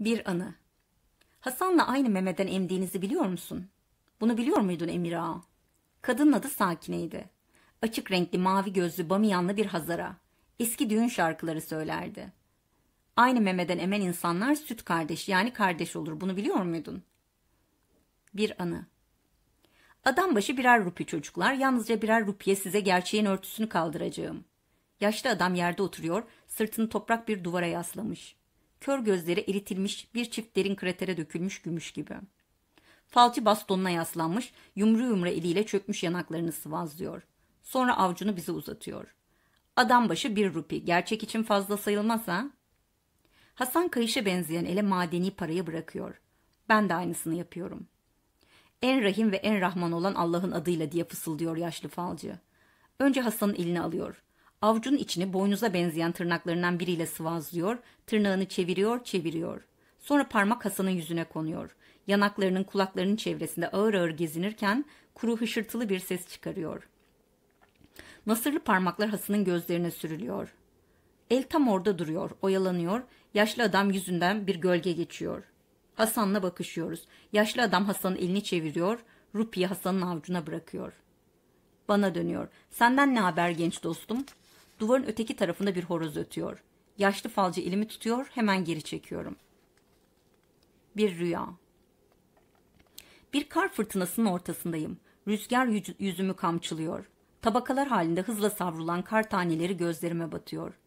Bir anı. Hasan'la aynı memeden emdiğinizi biliyor musun? Bunu biliyor muydun Emir Ağa? Kadının adı Sakine'ydi. Açık renkli mavi gözlü bamiyanlı bir Hazara. Eski düğün şarkıları söylerdi. Aynı memeden emen insanlar süt kardeş yani kardeş olur. Bunu biliyor muydun? Bir anı. Adam başı birer rupi çocuklar. Yalnızca birer rupiye size gerçeğin örtüsünü kaldıracağım. Yaşlı adam yerde oturuyor, sırtını toprak bir duvara yaslamış. Kör gözleri eritilmiş, bir çift derin kratere dökülmüş gümüş gibi. Falcı bastonuna yaslanmış, yumru yumru eliyle çökmüş yanaklarını sıvazlıyor. Sonra avcunu bize uzatıyor. Adam başı bir rupi, gerçek için fazla sayılmaz ha? Hasan kayışa benzeyen ele madeni parayı bırakıyor. Ben de aynısını yapıyorum. En rahim ve en rahman olan Allah'ın adıyla diye fısıldıyor yaşlı falcı. Önce Hasan'ın elini alıyor. Avcun içini boynuza benzeyen tırnaklarından biriyle sıvazlıyor, tırnağını çeviriyor, çeviriyor. Sonra parmak Hasan'ın yüzüne konuyor. Yanaklarının kulaklarının çevresinde ağır ağır gezinirken kuru hışırtılı bir ses çıkarıyor. Nasırlı parmaklar Hasan'ın gözlerine sürülüyor. El tam orada duruyor, oyalanıyor. Yaşlı adam yüzünden bir gölge geçiyor. Hasan'la bakışıyoruz. Yaşlı adam Hasan'ın elini çeviriyor. Rupi'yi Hasan'ın avcuna bırakıyor. Bana dönüyor. Senden ne haber genç dostum? Duvarın öteki tarafında bir horoz ötüyor. Yaşlı falcı elimi tutuyor, hemen geri çekiyorum. Bir rüya. Bir kar fırtınasının ortasındayım. Rüzgar yüzümü kamçılıyor. Tabakalar halinde hızla savrulan kar taneleri gözlerime batıyor.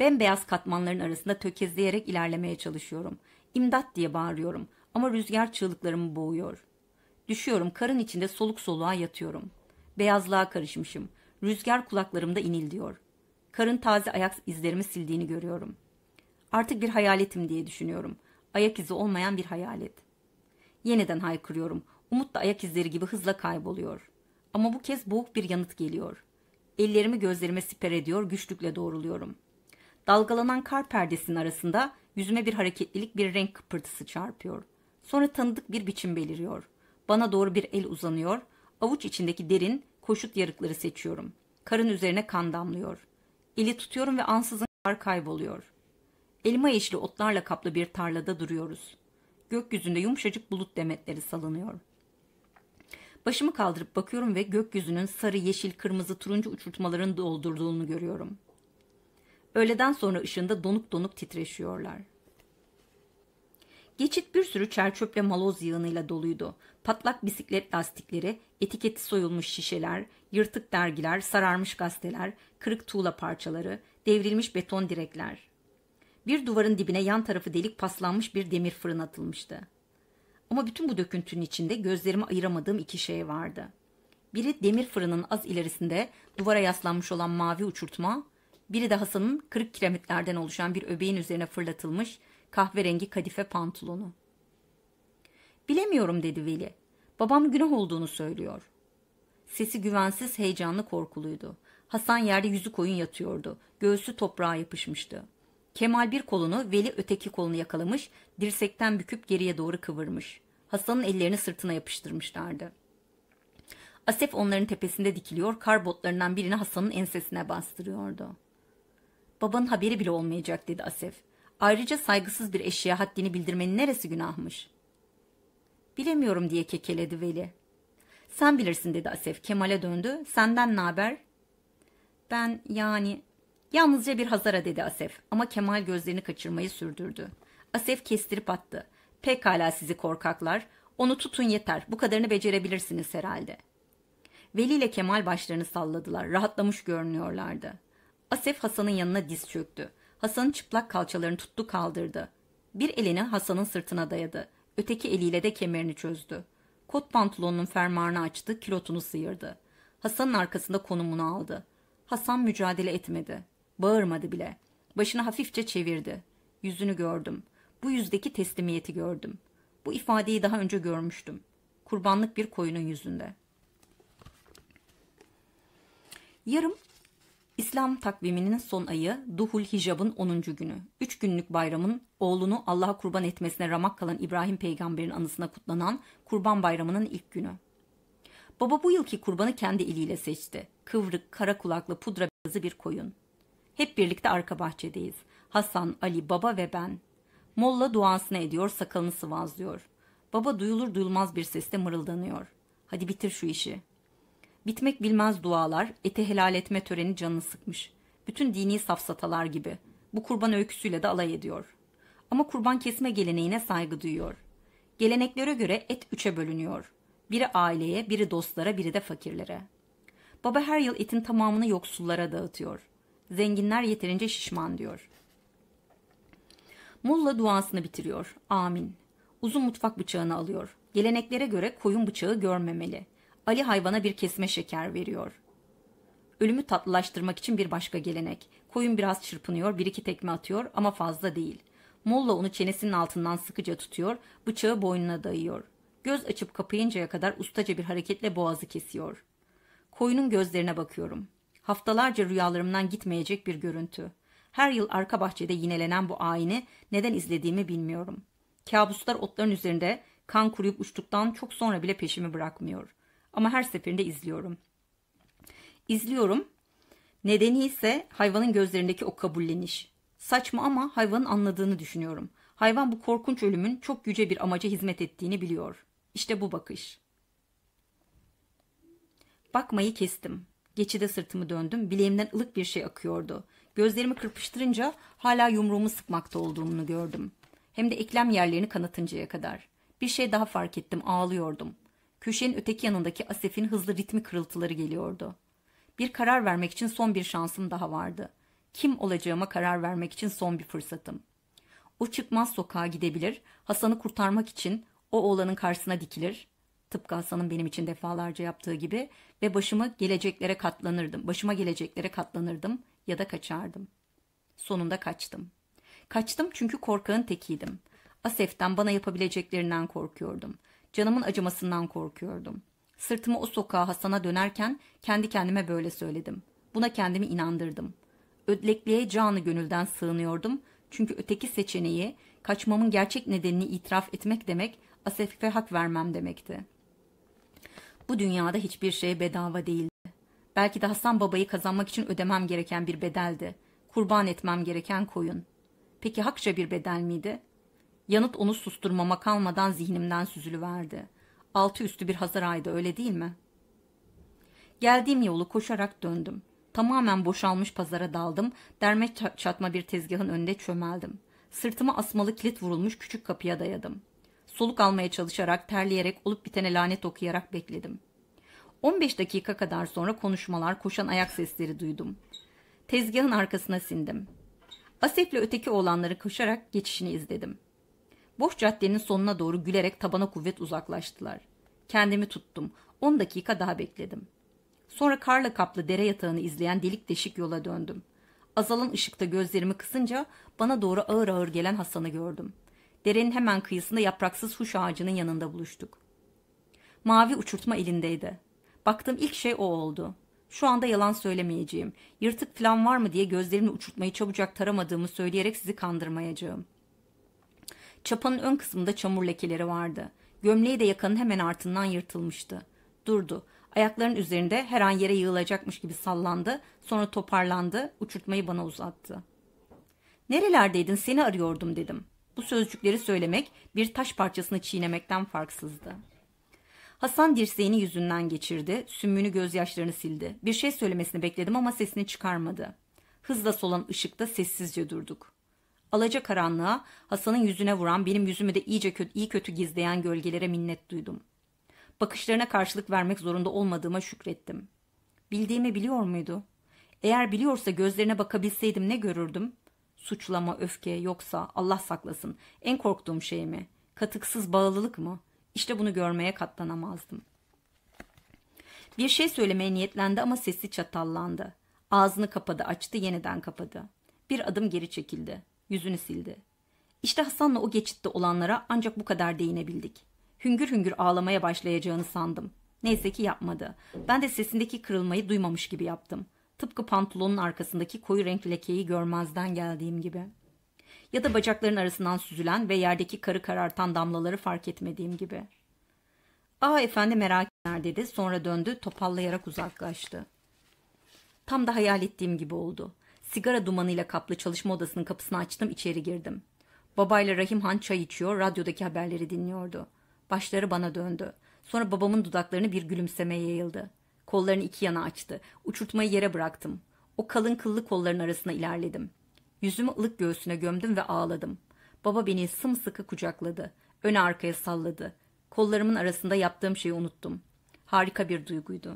Bembeyaz katmanların arasında tökezleyerek ilerlemeye çalışıyorum. İmdat diye bağırıyorum ama rüzgar çığlıklarımı boğuyor. Düşüyorum, karın içinde soluk soluğa yatıyorum. Beyazlığa karışmışım. Rüzgar kulaklarımda inil diyor. Karın taze ayak izlerimi sildiğini görüyorum. Artık bir hayaletim diye düşünüyorum. Ayak izi olmayan bir hayalet. Yeniden haykırıyorum. Umut da ayak izleri gibi hızla kayboluyor. Ama bu kez boğuk bir yanıt geliyor. Ellerimi gözlerime siper ediyor, güçlükle doğruluyorum. Dalgalanan kar perdesinin arasında yüzüme bir hareketlilik, bir renk kıpırtısı çarpıyor. Sonra tanıdık bir biçim beliriyor. Bana doğru bir el uzanıyor. Avuç içindeki derin, Koşut yarıkları seçiyorum. Karın üzerine kan damlıyor. Eli tutuyorum ve ansızın kar kayboluyor. Elma yeşili otlarla kaplı bir tarlada duruyoruz. Gökyüzünde yumuşacık bulut demetleri salınıyor. Başımı kaldırıp bakıyorum ve gökyüzünün sarı, yeşil, kırmızı, turuncu uçurtmaların doldurduğunu görüyorum. Öğleden sonra ışığında donuk donuk titreşiyorlar. Geçit bir sürü çerçöp maloz yığınıyla doluydu. Patlak bisiklet lastikleri, etiketi soyulmuş şişeler, yırtık dergiler, sararmış gazeteler, kırık tuğla parçaları, devrilmiş beton direkler. Bir duvarın dibine yan tarafı delik paslanmış bir demir fırın atılmıştı. Ama bütün bu döküntünün içinde gözlerimi ayıramadığım iki şey vardı. Biri demir fırının az ilerisinde duvara yaslanmış olan mavi uçurtma, biri de Hasan'ın kırık kiremitlerden oluşan bir öbeğin üzerine fırlatılmış kahverengi kadife pantolonu. Bilemiyorum dedi Veli. Babam günah olduğunu söylüyor. Sesi güvensiz, heyecanlı, korkuluydu. Hasan yerde yüzü koyun yatıyordu. Göğsü toprağa yapışmıştı. Kemal bir kolunu, Veli öteki kolunu yakalamış, dirsekten büküp geriye doğru kıvırmış. Hasan'ın ellerini sırtına yapıştırmışlardı. Asef onların tepesinde dikiliyor, kar botlarından birini Hasan'ın ensesine bastırıyordu. Babanın haberi bile olmayacak dedi Asef. Ayrıca saygısız bir eşeğe haddini bildirmenin neresi günahmış? Bilemiyorum diye kekeledi Veli. Sen bilirsin dedi Asef. Kemal'e döndü. Senden ne haber? Ben yani... Yalnızca bir Hazara dedi Asef. Ama Kemal gözlerini kaçırmayı sürdürdü. Asef kestirip attı. Pekala sizi korkaklar. Onu tutun yeter. Bu kadarını becerebilirsiniz herhalde. Veli ile Kemal başlarını salladılar. Rahatlamış görünüyorlardı. Asef Hasan'ın yanına diz çöktü. Hasan'ın çıplak kalçalarını tuttu kaldırdı. Bir elini Hasan'ın sırtına dayadı. Öteki eliyle de kemerini çözdü. Kot pantolonunun fermuarını açtı, kilotunu sıyırdı. Hasan'ın arkasında konumunu aldı. Hasan mücadele etmedi. Bağırmadı bile. Başını hafifçe çevirdi. Yüzünü gördüm. Bu yüzdeki teslimiyeti gördüm. Bu ifadeyi daha önce görmüştüm. Kurbanlık bir koyunun yüzünde. Yarım İslam takviminin son ayı Duhul Hicab'ın 10. günü. 3 günlük bayramın oğlunu Allah'a kurban etmesine ramak kalan İbrahim peygamberin anısına kutlanan Kurban Bayramı'nın ilk günü. Baba bu yılki kurbanı kendi eliyle seçti. Kıvrık, kara kulaklı, pudra beyazı bir koyun. Hep birlikte arka bahçedeyiz. Hasan, Ali, baba ve ben. Molla duasını ediyor, sakalını sıvazlıyor. Baba duyulur duyulmaz bir sesle mırıldanıyor. Hadi bitir şu işi. Bitmek bilmez dualar, eti helal etme töreni canını sıkmış. Bütün dini safsatalar gibi. Bu kurban öyküsüyle de alay ediyor. Ama kurban kesme geleneğine saygı duyuyor. Geleneklere göre et üçe bölünüyor. Biri aileye, biri dostlara, biri de fakirlere. Baba her yıl etin tamamını yoksullara dağıtıyor. Zenginler yeterince şişman diyor. Mulla duasını bitiriyor. Amin. Uzun mutfak bıçağını alıyor. Geleneklere göre koyun bıçağı görmemeli.'' Ali hayvana bir kesme şeker veriyor. Ölümü tatlılaştırmak için bir başka gelenek. Koyun biraz çırpınıyor, bir iki tekme atıyor ama fazla değil. Molla onu çenesinin altından sıkıca tutuyor, bıçağı boynuna dayıyor. Göz açıp kapayıncaya kadar ustaca bir hareketle boğazı kesiyor. Koyunun gözlerine bakıyorum. Haftalarca rüyalarımdan gitmeyecek bir görüntü. Her yıl arka bahçede yinelenen bu ayini neden izlediğimi bilmiyorum. Kabuslar otların üzerinde kan kuruyup uçtuktan çok sonra bile peşimi bırakmıyor. Ama her seferinde izliyorum. İzliyorum. Nedeni ise hayvanın gözlerindeki o kabulleniş. Saçma ama hayvanın anladığını düşünüyorum. Hayvan bu korkunç ölümün çok yüce bir amaca hizmet ettiğini biliyor. İşte bu bakış. Bakmayı kestim. Geçide sırtımı döndüm. Bileğimden ılık bir şey akıyordu. Gözlerimi kırpıştırınca hala yumruğumu sıkmakta olduğunu gördüm. Hem de eklem yerlerini kanatıncaya kadar. Bir şey daha fark ettim. Ağlıyordum. Köşenin öteki yanındaki Asef'in hızlı ritmi kırıltıları geliyordu. Bir karar vermek için son bir şansım daha vardı. Kim olacağıma karar vermek için son bir fırsatım. O çıkmaz sokağa gidebilir, Hasan'ı kurtarmak için o oğlanın karşısına dikilir, tıpkı Hasan'ın benim için defalarca yaptığı gibi ve başımı geleceklere katlanırdım. Başıma geleceklere katlanırdım ya da kaçardım. Sonunda kaçtım. Kaçtım çünkü korkağın tekiydim. Asef'ten bana yapabileceklerinden korkuyordum. Canımın acımasından korkuyordum. Sırtımı o sokağa Hasan'a dönerken kendi kendime böyle söyledim. Buna kendimi inandırdım. Ödlekliğe canı gönülden sığınıyordum. Çünkü öteki seçeneği, kaçmamın gerçek nedenini itiraf etmek demek, Asef'e hak vermem demekti. Bu dünyada hiçbir şey bedava değildi. Belki de Hasan babayı kazanmak için ödemem gereken bir bedeldi. Kurban etmem gereken koyun. Peki hakça bir bedel miydi? Yanıt onu susturmama kalmadan zihnimden süzülüverdi. Altı üstü bir hazır aydı öyle değil mi? Geldiğim yolu koşarak döndüm. Tamamen boşalmış pazara daldım. Derme çatma bir tezgahın önünde çömeldim. Sırtıma asmalı kilit vurulmuş küçük kapıya dayadım. Soluk almaya çalışarak, terleyerek, olup bitene lanet okuyarak bekledim. 15 dakika kadar sonra konuşmalar, koşan ayak sesleri duydum. Tezgahın arkasına sindim. Asef'le öteki oğlanları koşarak geçişini izledim.'' Boş caddenin sonuna doğru gülerek tabana kuvvet uzaklaştılar. Kendimi tuttum. On dakika daha bekledim. Sonra karla kaplı dere yatağını izleyen delik deşik yola döndüm. Azalan ışıkta gözlerimi kısınca bana doğru ağır ağır gelen Hasan'ı gördüm. Derenin hemen kıyısında yapraksız huş ağacının yanında buluştuk. Mavi uçurtma elindeydi. Baktığım ilk şey o oldu. Şu anda yalan söylemeyeceğim. Yırtık falan var mı diye gözlerimle uçurtmayı çabucak taramadığımı söyleyerek sizi kandırmayacağım.'' Çapanın ön kısmında çamur lekeleri vardı. Gömleği de yakanın hemen ardından yırtılmıştı. Durdu. Ayaklarının üzerinde her an yere yığılacakmış gibi sallandı. Sonra toparlandı. Uçurtmayı bana uzattı. Nerelerdeydin seni arıyordum dedim. Bu sözcükleri söylemek bir taş parçasını çiğnemekten farksızdı. Hasan dirseğini yüzünden geçirdi, sümmünü gözyaşlarını sildi. Bir şey söylemesini bekledim ama sesini çıkarmadı. Hızla solan ışıkta sessizce durduk. Alaca karanlığa Hasan'ın yüzüne vuran benim yüzümü de iyice kötü, iyi kötü gizleyen gölgelere minnet duydum. Bakışlarına karşılık vermek zorunda olmadığıma şükrettim. Bildiğimi biliyor muydu? Eğer biliyorsa gözlerine bakabilseydim ne görürdüm? Suçlama, öfke yoksa Allah saklasın en korktuğum şey mi? Katıksız bağlılık mı? İşte bunu görmeye katlanamazdım. Bir şey söylemeye niyetlendi ama sesi çatallandı. Ağzını kapadı, açtı, yeniden kapadı. Bir adım geri çekildi. Yüzünü sildi. İşte Hasan'la o geçitte olanlara ancak bu kadar değinebildik. Hüngür hüngür ağlamaya başlayacağını sandım. Neyse ki yapmadı. Ben de sesindeki kırılmayı duymamış gibi yaptım. Tıpkı pantolonun arkasındaki koyu renk lekeyi görmezden geldiğim gibi. Ya da bacakların arasından süzülen ve yerdeki karı karartan damlaları fark etmediğim gibi. Aa efendi merak eder dedi. Sonra döndü topallayarak uzaklaştı. Tam da hayal ettiğim gibi oldu. Sigara dumanıyla kaplı çalışma odasının kapısını açtım içeri girdim. Babayla Rahim Han çay içiyor radyodaki haberleri dinliyordu. Başları bana döndü. Sonra babamın dudaklarını bir gülümsemeye yayıldı. Kollarını iki yana açtı. Uçurtmayı yere bıraktım. O kalın kıllı kolların arasına ilerledim. Yüzümü ılık göğsüne gömdüm ve ağladım. Baba beni sımsıkı kucakladı. Öne arkaya salladı. Kollarımın arasında yaptığım şeyi unuttum. Harika bir duyguydu.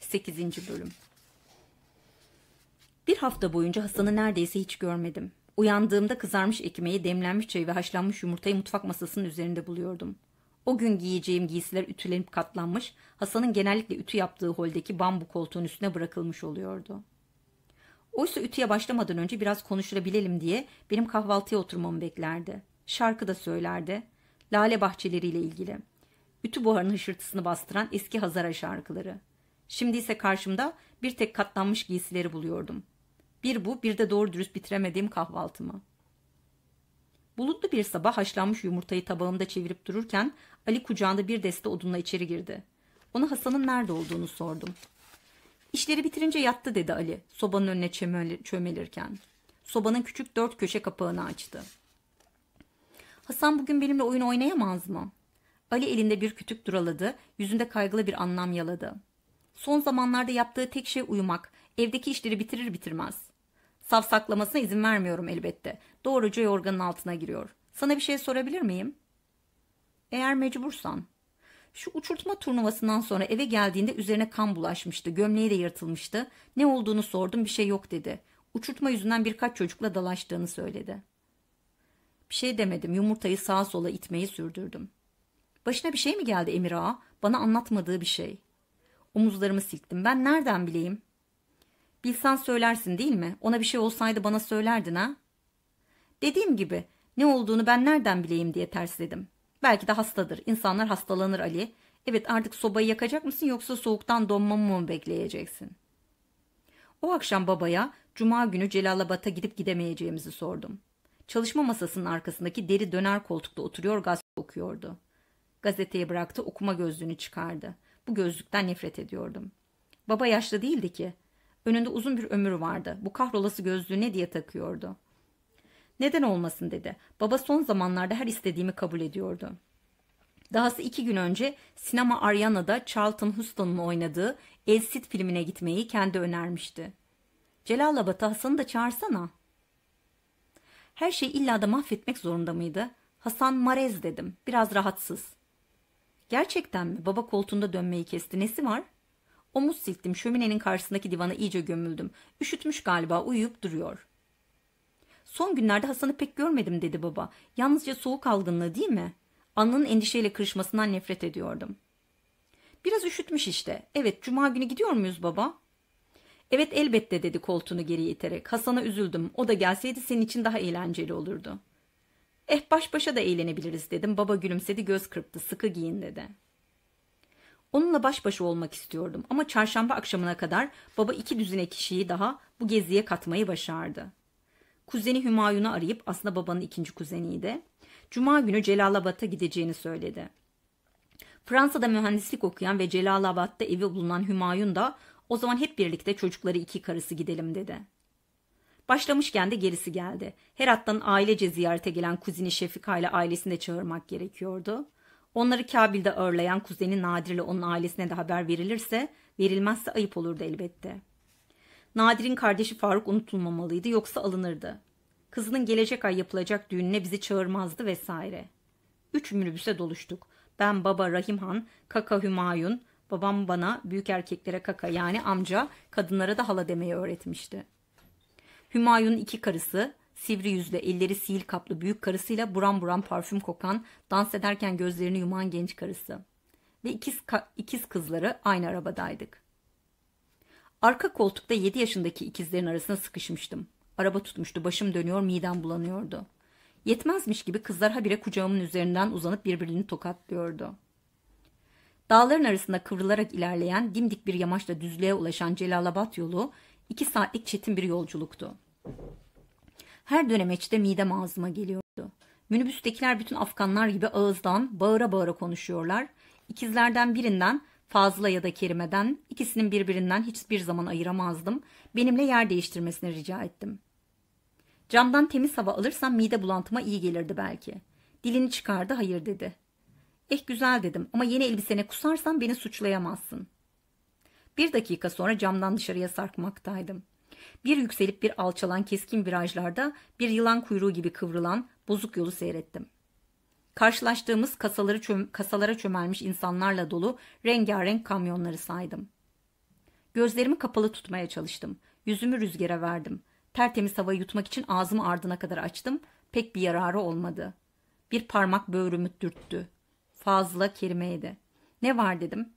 8. Bölüm bir hafta boyunca Hasan'ı neredeyse hiç görmedim. Uyandığımda kızarmış ekmeği, demlenmiş çayı ve haşlanmış yumurtayı mutfak masasının üzerinde buluyordum. O gün giyeceğim giysiler ütülenip katlanmış, Hasan'ın genellikle ütü yaptığı holdeki bambu koltuğun üstüne bırakılmış oluyordu. Oysa ütüye başlamadan önce biraz konuşulabilelim diye benim kahvaltıya oturmamı beklerdi. Şarkı da söylerdi. Lale bahçeleriyle ilgili. Ütü buharının hışırtısını bastıran eski Hazara şarkıları. Şimdi ise karşımda bir tek katlanmış giysileri buluyordum. Bir bu bir de doğru dürüst bitiremediğim kahvaltımı. Bulutlu bir sabah haşlanmış yumurtayı tabağımda çevirip dururken Ali kucağında bir deste odunla içeri girdi. Ona Hasan'ın nerede olduğunu sordum. İşleri bitirince yattı dedi Ali sobanın önüne çömelirken. Sobanın küçük dört köşe kapağını açtı. Hasan bugün benimle oyun oynayamaz mı? Ali elinde bir kütük duraladı, yüzünde kaygılı bir anlam yaladı. Son zamanlarda yaptığı tek şey uyumak, evdeki işleri bitirir bitirmez. Saf saklamasına izin vermiyorum elbette. Doğruca yorganın altına giriyor. Sana bir şey sorabilir miyim? Eğer mecbursan. Şu uçurtma turnuvasından sonra eve geldiğinde üzerine kan bulaşmıştı. Gömleği de yırtılmıştı. Ne olduğunu sordum bir şey yok dedi. Uçurtma yüzünden birkaç çocukla dalaştığını söyledi. Bir şey demedim. Yumurtayı sağa sola itmeyi sürdürdüm. Başına bir şey mi geldi Emir Ağa? Bana anlatmadığı bir şey. Omuzlarımı silktim. Ben nereden bileyim? Bilsen söylersin değil mi? Ona bir şey olsaydı bana söylerdin ha? Dediğim gibi ne olduğunu ben nereden bileyim diye tersledim. Belki de hastadır. İnsanlar hastalanır Ali. Evet artık sobayı yakacak mısın yoksa soğuktan donmamı mı bekleyeceksin? O akşam babaya cuma günü Celalabad'a gidip gidemeyeceğimizi sordum. Çalışma masasının arkasındaki deri döner koltukta oturuyor gazete okuyordu. Gazeteyi bıraktı okuma gözlüğünü çıkardı. Bu gözlükten nefret ediyordum. Baba yaşlı değildi ki. Önünde uzun bir ömür vardı. Bu kahrolası gözlüğü ne diye takıyordu? Neden olmasın dedi. Baba son zamanlarda her istediğimi kabul ediyordu. Dahası iki gün önce sinema Ariana'da Charlton Heston'un oynadığı El Cid filmine gitmeyi kendi önermişti. Celalabad'a Hasan'ı da çağırsana. Her şeyi illa da mahvetmek zorunda mıydı? Hasan Marez dedim. Biraz rahatsız. Gerçekten mi? Baba koltuğunda dönmeyi kesti. Nesi var? Omuz silttim şöminenin karşısındaki divana iyice gömüldüm. Üşütmüş galiba uyuyup duruyor. Son günlerde Hasan'ı pek görmedim dedi baba. Yalnızca soğuk algınlığı değil mi? Anlı'nın endişeyle kırışmasından nefret ediyordum. Biraz üşütmüş işte. Evet cuma günü gidiyor muyuz baba? Evet elbette dedi koltuğunu geri iterek. Hasan'a üzüldüm. O da gelseydi senin için daha eğlenceli olurdu. Eh baş başa da eğlenebiliriz dedim. Baba gülümsedi göz kırptı. Sıkı giyin dedi.'' Onunla baş başa olmak istiyordum ama çarşamba akşamına kadar baba iki düzine kişiyi daha bu geziye katmayı başardı. Kuzeni Hümayun'u arayıp aslında babanın ikinci kuzeniydi. Cuma günü Celalabad'a gideceğini söyledi. Fransa'da mühendislik okuyan ve Celalabad'da evi bulunan Hümayun da o zaman hep birlikte çocukları iki karısı gidelim dedi. Başlamışken de gerisi geldi. Herat'tan ailece ziyarete gelen kuzini Şefika ile ailesini de çağırmak gerekiyordu. Onları Kabil'de ağırlayan kuzeni Nadir ile onun ailesine de haber verilirse, verilmezse ayıp olurdu elbette. Nadir'in kardeşi Faruk unutulmamalıydı yoksa alınırdı. Kızının gelecek ay yapılacak düğününe bizi çağırmazdı vesaire. Üç minibüse doluştuk. Ben baba Rahimhan, kaka Hümayun, babam bana büyük erkeklere kaka yani amca, kadınlara da hala demeyi öğretmişti. Hümayun'un iki karısı, sivri yüzlü, elleri sihir kaplı büyük karısıyla buram buram parfüm kokan, dans ederken gözlerini yuman genç karısı. Ve ikiz, ikiz kızları aynı arabadaydık. Arka koltukta 7 yaşındaki ikizlerin arasına sıkışmıştım. Araba tutmuştu, başım dönüyor, midem bulanıyordu. Yetmezmiş gibi kızlar habire kucağımın üzerinden uzanıp birbirini tokatlıyordu. Dağların arasında kıvrılarak ilerleyen dimdik bir yamaçla düzlüğe ulaşan Celalabat yolu iki saatlik çetin bir yolculuktu. Her dönemeçte midem ağzıma geliyordu. Minibüstekiler bütün Afganlar gibi ağızdan bağıra bağıra konuşuyorlar. İkizlerden birinden Fazla ya da Kerime'den ikisinin birbirinden hiçbir zaman ayıramazdım. Benimle yer değiştirmesini rica ettim. Camdan temiz hava alırsam mide bulantıma iyi gelirdi belki. Dilini çıkardı hayır dedi. Eh güzel dedim ama yeni elbisene kusarsan beni suçlayamazsın. Bir dakika sonra camdan dışarıya sarkmaktaydım. Bir yükselip bir alçalan keskin virajlarda bir yılan kuyruğu gibi kıvrılan bozuk yolu seyrettim. Karşılaştığımız kasaları çöm kasalara çömelmiş insanlarla dolu rengarenk kamyonları saydım. Gözlerimi kapalı tutmaya çalıştım. Yüzümü rüzgara verdim. Tertemiz havayı yutmak için ağzımı ardına kadar açtım. Pek bir yararı olmadı. Bir parmak böğrümü dürttü. Fazla kelimeydi. Ne var dedim.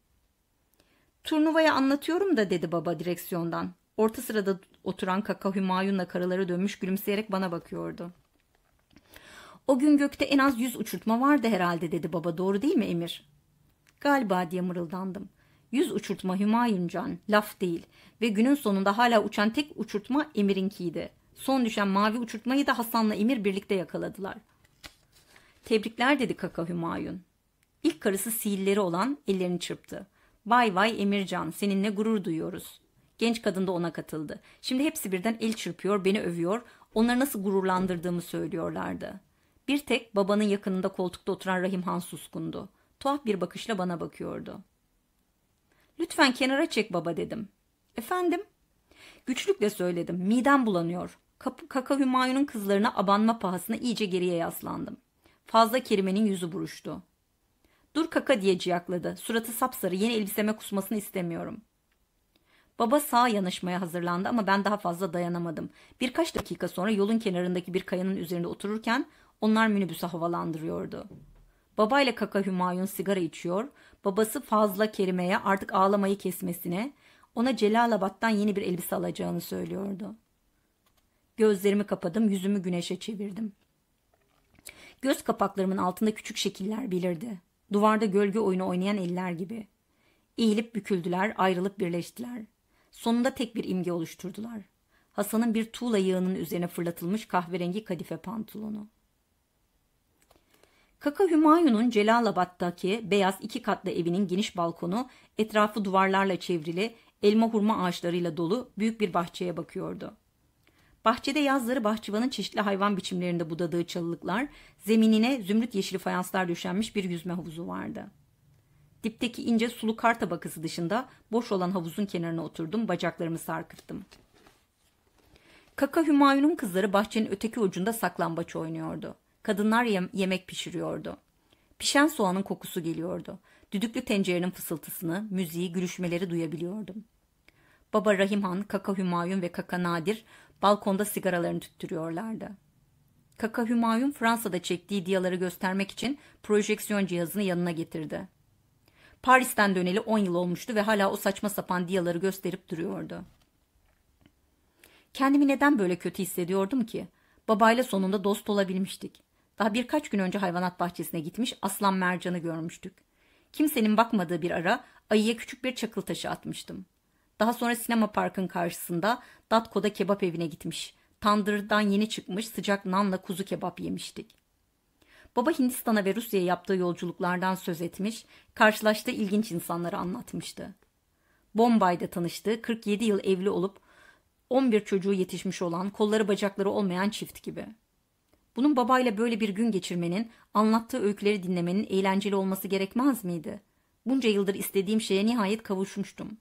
Turnuvaya anlatıyorum da dedi baba direksiyondan. Orta sırada oturan Kaka Hümayun'la karaları dönmüş gülümseyerek bana bakıyordu. O gün gökte en az yüz uçurtma vardı herhalde dedi baba doğru değil mi Emir? Galiba diye mırıldandım. Yüz uçurtma Hümayuncan laf değil ve günün sonunda hala uçan tek uçurtma Emir'inkiydi. Son düşen mavi uçurtmayı da Hasan'la Emir birlikte yakaladılar. Tebrikler dedi Kaka Hümayun. İlk karısı sihirleri olan ellerini çırptı. Vay vay Emircan seninle gurur duyuyoruz. Genç kadın da ona katıldı. Şimdi hepsi birden el çırpıyor, beni övüyor, onları nasıl gururlandırdığımı söylüyorlardı. Bir tek babanın yakınında koltukta oturan Rahim Han suskundu. Tuhaf bir bakışla bana bakıyordu. Lütfen kenara çek baba dedim. Efendim? Güçlükle söyledim. Midem bulanıyor. Kapı, kaka Hümayun'un kızlarına abanma pahasına iyice geriye yaslandım. Fazla Kerime'nin yüzü buruştu. Dur kaka diye ciyakladı. Suratı sapsarı yeni elbiseme kusmasını istemiyorum. Baba sağa yanaşmaya hazırlandı ama ben daha fazla dayanamadım. Birkaç dakika sonra yolun kenarındaki bir kayanın üzerinde otururken onlar minibüse havalandırıyordu. Baba ile kaka Hümayun sigara içiyor. Babası fazla Kerime'ye artık ağlamayı kesmesine, ona Celalabad'dan yeni bir elbise alacağını söylüyordu. Gözlerimi kapadım, yüzümü güneşe çevirdim. Göz kapaklarımın altında küçük şekiller belirdi. Duvarda gölge oyunu oynayan eller gibi. Eğilip büküldüler, ayrılıp birleştiler. Sonunda tek bir imge oluşturdular. Hasan'ın bir tuğla yığının üzerine fırlatılmış kahverengi kadife pantolonu. Kaka Hümayun'un Celalabad'daki beyaz iki katlı evinin geniş balkonu etrafı duvarlarla çevrili, elma hurma ağaçlarıyla dolu büyük bir bahçeye bakıyordu. Bahçede yazları bahçıvanın çeşitli hayvan biçimlerinde budadığı çalılıklar, zeminine zümrüt yeşili fayanslar döşenmiş bir yüzme havuzu vardı.'' Dipteki ince sulu kar tabakası dışında boş olan havuzun kenarına oturdum, bacaklarımı sarkıttım. Kaka Hümayun'un kızları bahçenin öteki ucunda saklambaç oynuyordu. Kadınlar yem yemek pişiriyordu. Pişen soğanın kokusu geliyordu. Düdüklü tencerenin fısıltısını, müziği, gülüşmeleri duyabiliyordum. Baba Rahimhan, Kaka Hümayun ve Kaka Nadir balkonda sigaralarını tüttürüyorlardı. Kaka Hümayun Fransa'da çektiği diyaları göstermek için projeksiyon cihazını yanına getirdi. Paris'ten döneli 10 yıl olmuştu ve hala o saçma sapan diyaları gösterip duruyordu. Kendimi neden böyle kötü hissediyordum ki? Babayla sonunda dost olabilmiştik. Daha birkaç gün önce hayvanat bahçesine gitmiş aslan mercanı görmüştük. Kimsenin bakmadığı bir ara ayıya küçük bir çakıl taşı atmıştım. Daha sonra sinema parkın karşısında Datko'da kebap evine gitmiş. Tandırdan yeni çıkmış sıcak nanla kuzu kebap yemiştik. Baba Hindistan'a ve Rusya'ya yaptığı yolculuklardan söz etmiş, karşılaştığı ilginç insanları anlatmıştı. Bombay'da tanıştığı 47 yıl evli olup 11 çocuğu yetişmiş olan, kolları bacakları olmayan çift gibi. Bunun babayla böyle bir gün geçirmenin, anlattığı öyküleri dinlemenin eğlenceli olması gerekmez miydi? Bunca yıldır istediğim şeye nihayet kavuşmuştum.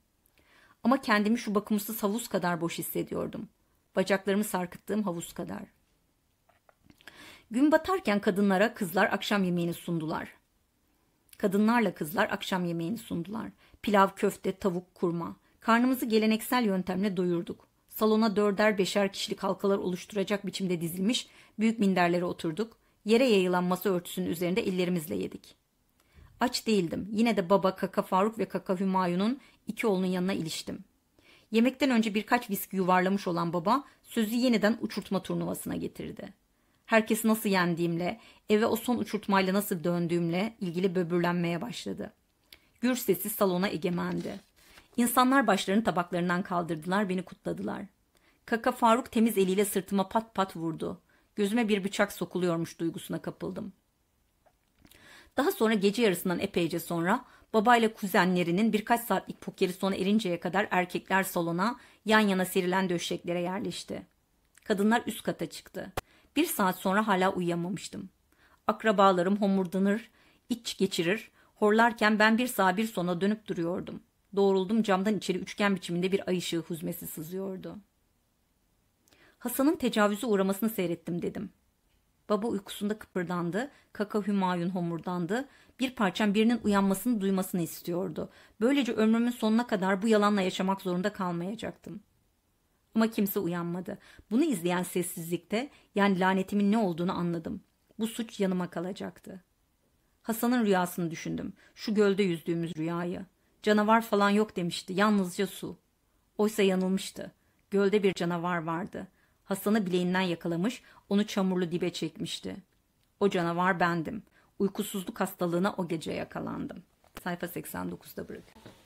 Ama kendimi şu bakımsız havuz kadar boş hissediyordum. Bacaklarımı sarkıttığım havuz kadar.'' Gün batarken kadınlara kızlar akşam yemeğini sundular. Kadınlarla kızlar akşam yemeğini sundular. Pilav, köfte, tavuk, kurma. Karnımızı geleneksel yöntemle doyurduk. Salona dörder beşer kişilik halkalar oluşturacak biçimde dizilmiş büyük minderlere oturduk. Yere yayılan masa örtüsünün üzerinde ellerimizle yedik. Aç değildim. Yine de baba Kaka Faruk ve Kaka Hümayun'un iki oğlunun yanına iliştim. Yemekten önce birkaç viski yuvarlamış olan baba sözü yeniden uçurtma turnuvasına getirdi herkesi nasıl yendiğimle, eve o son uçurtmayla nasıl döndüğümle ilgili böbürlenmeye başladı. Gür sesi salona egemendi. İnsanlar başlarını tabaklarından kaldırdılar, beni kutladılar. Kaka Faruk temiz eliyle sırtıma pat pat vurdu. Gözüme bir bıçak sokuluyormuş duygusuna kapıldım. Daha sonra gece yarısından epeyce sonra babayla kuzenlerinin birkaç saatlik pokeri sona erinceye kadar erkekler salona yan yana serilen döşeklere yerleşti. Kadınlar üst kata çıktı. Bir saat sonra hala uyuyamamıştım. Akrabalarım homurdanır, iç geçirir, horlarken ben bir sağa bir sona dönüp duruyordum. Doğruldum camdan içeri üçgen biçiminde bir ay ışığı huzmesi sızıyordu. Hasan'ın tecavüze uğramasını seyrettim dedim. Baba uykusunda kıpırdandı, kaka hümayun homurdandı, bir parçam birinin uyanmasını duymasını istiyordu. Böylece ömrümün sonuna kadar bu yalanla yaşamak zorunda kalmayacaktım.'' Ama kimse uyanmadı. Bunu izleyen sessizlikte yani lanetimin ne olduğunu anladım. Bu suç yanıma kalacaktı. Hasan'ın rüyasını düşündüm. Şu gölde yüzdüğümüz rüyayı. Canavar falan yok demişti. Yalnızca su. Oysa yanılmıştı. Gölde bir canavar vardı. Hasan'ı bileğinden yakalamış, onu çamurlu dibe çekmişti. O canavar bendim. Uykusuzluk hastalığına o gece yakalandım. Sayfa 89'da bırakıyorum.